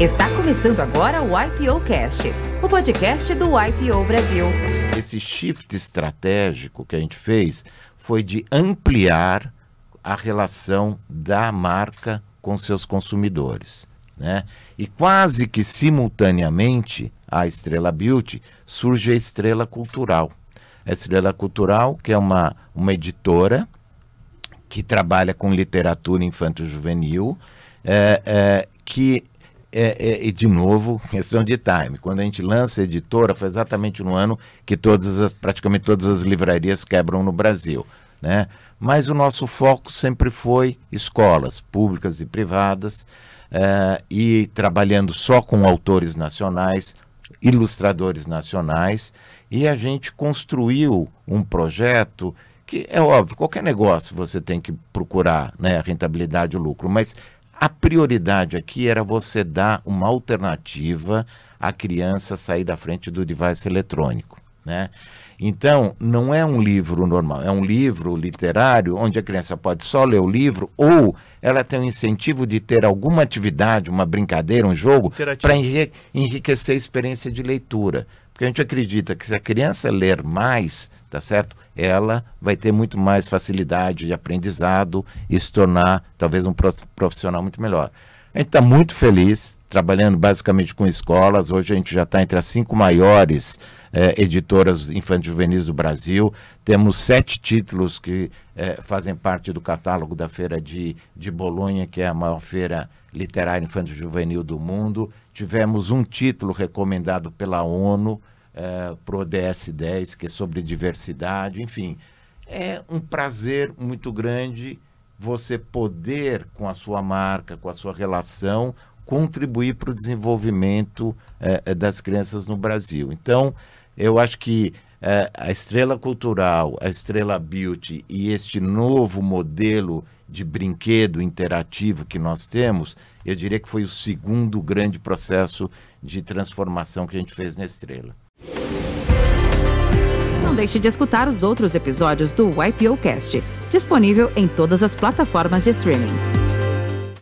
Está começando agora o IPO Cast, o podcast do IPO Brasil. Esse shift estratégico que a gente fez foi de ampliar a relação da marca com seus consumidores. Né? E quase que simultaneamente a Estrela Beauty surge a Estrela Cultural. A Estrela Cultural, que é uma, uma editora que trabalha com literatura infanto-juvenil, é, é, que é, é, e de novo, questão de time. Quando a gente lança a editora, foi exatamente no ano que todas as, praticamente todas as livrarias quebram no Brasil. Né? Mas o nosso foco sempre foi escolas públicas e privadas, é, e trabalhando só com autores nacionais, ilustradores nacionais, e a gente construiu um projeto que é óbvio, qualquer negócio você tem que procurar né, a rentabilidade e o lucro, mas a prioridade aqui era você dar uma alternativa à criança sair da frente do device eletrônico, né? Então, não é um livro normal, é um livro literário onde a criança pode só ler o livro ou ela tem o um incentivo de ter alguma atividade, uma brincadeira, um jogo, para enriquecer a experiência de leitura. Porque a gente acredita que se a criança ler mais, tá certo? ela vai ter muito mais facilidade de aprendizado e se tornar talvez um profissional muito melhor. A gente está muito feliz, trabalhando basicamente com escolas. Hoje a gente já está entre as cinco maiores eh, editoras infantil juvenis do Brasil. Temos sete títulos que eh, fazem parte do catálogo da Feira de, de Bolonha, que é a maior feira literária infantil juvenil do mundo. Tivemos um título recomendado pela ONU é, para o ODS 10, que é sobre diversidade, enfim. É um prazer muito grande você poder, com a sua marca, com a sua relação, contribuir para o desenvolvimento é, é, das crianças no Brasil. Então, eu acho que é, a estrela cultural, a estrela beauty e este novo modelo de brinquedo interativo que nós temos, eu diria que foi o segundo grande processo de transformação que a gente fez na estrela deixe de escutar os outros episódios do YPOcast, disponível em todas as plataformas de streaming.